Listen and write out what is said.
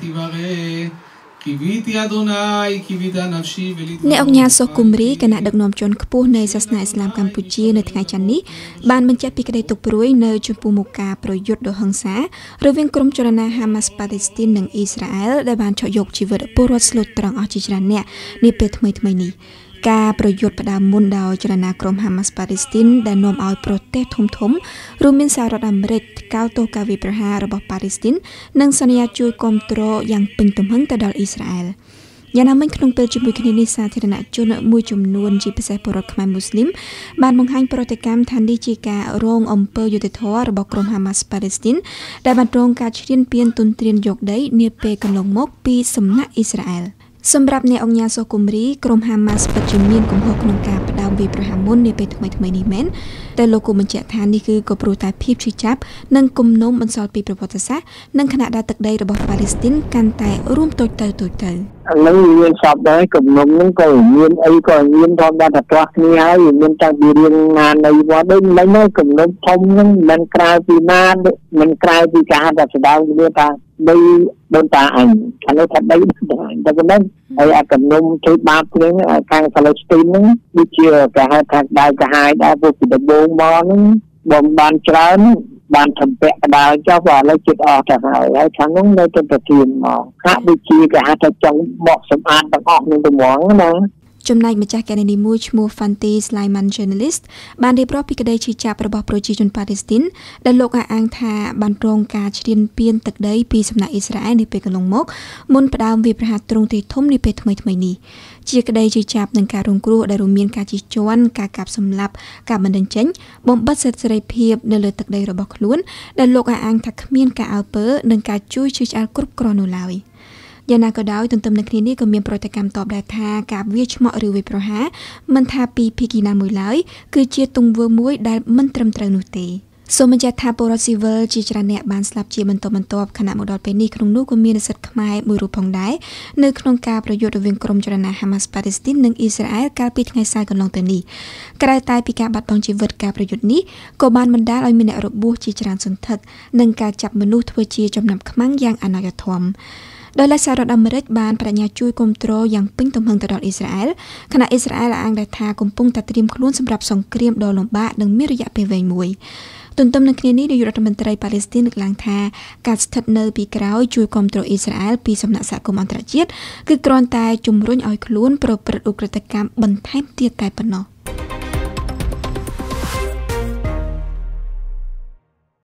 תיברא, קיוויתי אדוני, קיוויתה נפשי וליטברו. អ្នកអង្គញាសុខគំរីគណៈដឹកនាំជាន់ខ្ពស់នៃសាសនាអ៊ីស្លាមកម្ពុជានៅថ្ងៃច័ន្ទនេះបានបញ្ជាក់ពីក្តីទុកព្រួយនៅចំពោះមុខការប្រយុទ្ធដ៏ហិង្សារវាងក្រុមចលនា Hamas ប៉ាឡេស្ទីននិងអ៊ីស្រាអែលដែលបានឆក់យកជីវិតពលរដ្ឋស្លូតត្រង់អស់ជាច្រើនអ្នកនាពេលថ្មីៗនេះ។ការប្រយុទ្ធផ្ដាំមុនដោយចលនាក្រុមហាម៉ាស់ប៉ាឡេស្ទីនដែលនាំឲ្យប្រទេសធំធំរួមមានសហរដ្ឋអាមេរិកកោតទោសការវាយប្រហាររបស់ប៉ាឡេស្ទីននិងសន្យាជួយគ្រប់គ្រងយ៉ាងពេញទំហឹងទៅដល់អ៊ីស្រាអែលយ៉ាងណាមិញក្នុងពេលជាមួយគ្នានេះសាធារណជនមួយចំនួនជាពិសេសពលរដ្ឋខ្មែរមូស្លីមបានបង្ហាញប្រតិកម្មថានេះជាការរងអំពើយុត្តិធម៌របស់ក្រុមហាម៉ាស់ប៉ាឡេស្ទីនដែលបានរងការឈ្លានពានទុនទ្រានយកដីនាពេលកន្លងមកពីសំណាក់អ៊ីស្រាអែល។សម្រាប់អ្នកអង្គញាសូគុំរីក្រុមហាម៉ាស់ពិតជាមានកំហុសក្នុងការផ្ដើមវាប្រហាមុននាពេលថ្មីថ្មីនេះមែនតែលោកគូបញ្ជាក់ថានេះគឺក៏ព្រោះតែភាពឈឺចាប់និងគំនុំបន្សល់ពីប្រវត្តិសាស្ត្រនិងគណៈដាទឹកដីរបស់ប៉ាឡេស្ទីនកាន់តែរួមតូចទៅតូចទៅហ្នឹងមានសពដែរគំនុំហ្នឹងក៏មានអីក៏មានធម្មតាតែប្រោះគ្នាហើយមានតាំងពីរៀងណានៃវត្តដូចមិនហ្នឹងគំនុំធំហ្នឹងមិនក្រៅពីណាមិនក្រៅពីការហាត់ស្ដៅគ្នាថាដីដូនតាអញអានោះថាដីតែប៉ុណ្ណឹងហើយអាកំនុំជួយបាបនឹងខាងសាឡេស្ទីនហ្នឹងដូចជាប្រហែលថាដើរកាហាយដែរពួកពីដំបងមកហ្នឹងបំបានច្រើនបានធំពាក់កដាលចុះបើឥឡូវចិត្តអស់ទៅហើយហើយខាងនោះនៅទៅប្រទៀនមកហាក់ដូចជាគេហៅថាចង់បកសម្អាតទាំងអស់នឹងតម្ងណាចំណែកម្ចាស់គណនីមួយឈ្មោះ Fanti Slyman Journalist បានរៀបរាប់ពីក្តីឈឺចាប់របស់ប្រជាជនប៉ាឡេស្ទីនដែលលោកអះអាងថាបានរងការឈ្លានពានទឹកដីពីសំណាក់អ៊ីស្រាអែលនាពេលកន្លងមកមុនផ្ដើមវាប្រហារទ្រង់ទ្រាយធំនាពេលថ្មីៗនេះជាក្តីជឿចាប់នឹងការរងគ្រោះដែលរួមមាន ការជិះជាន់ការកាប់សម្លាប់ការបណ្ដឹងចេញបំបិតសិទ្ធិសេរីភាពនៅលើទឹកដីរបស់ខ្លួន ដែលលោកអះអាងថាគ្មាន ការអើពើនិងការជួយជឿឆ្អែលគ្រប់គ្រាន់នោះឡើយ។យ៉ាងណាក៏ដោយទន្ទឹមនឹងគ្នានេះក៏មានប្រតិកម្មតបដែរថា ការវាយឆ្មក់ឬវាយប្រហារមិនថាពីភីគីណាមួយឡើយគឺជាទង្វើមួយដែលមិនត្រឹមត្រូវនោះទេសូមបញ្ជាក់ថាពលរដ្ឋស៊ីវិលជាច្រើនអ្នកបានស្លាប់ជាបន្តបន្ទាប់ខណៈមកដល់ពេលនេះក្នុងនោះក៏មាននិស្សិតខ្មែរមួយរូបផងដែរនៅក្នុងការប្រយុទ្ធរវាងក្រុមចលនា Hamas Palestine និង Israel កាលពីថ្ងៃសៅរ៍កន្លងទៅនេះក្រៅតែពីការបាត់បង់ជីវិតការប្រយុទ្ធនេះក៏បានបណ្ដាលឲ្យមានអ្នករបួសជាច្រើនសន្ធឹកនិងការចាប់មនុស្សធ្វើជាចំណាប់ខ្មាំងយ៉ាងអនាធិធម៌ដោយឡែកសហរដ្ឋអាមេរិកបានបញ្ញាជួយគ្រប់គ្រងយ៉ាងពេញទំហឹងទៅដល់អ៊ីស្រាអែលខណៈអ៊ីស្រាអែលអាងដែលថាកំពុងតែត្រៀមខ្លួនសម្រាប់សង្គ្រាមដ៏លំបាកនិងមានរយៈពេលវែងមួយទន្ទឹមនឹងគ្នានេះនាយករដ្ឋមន្ត្រីប៉ាឡេស្ទីនលើកឡើងថាការស្ថិតនៅពីក្រោយជួយគ្រប់គ្រងអ៊ីស្រាអែលពីសំណាក់សហគមន៍អន្តរជាតិគឺគ្រាន់តែជំរុញឲ្យខ្លួនប្រព្រឹត្តឧក្រិដ្ឋកម្មបន្ថែមទៀតតែប៉ុណ្ណោះ។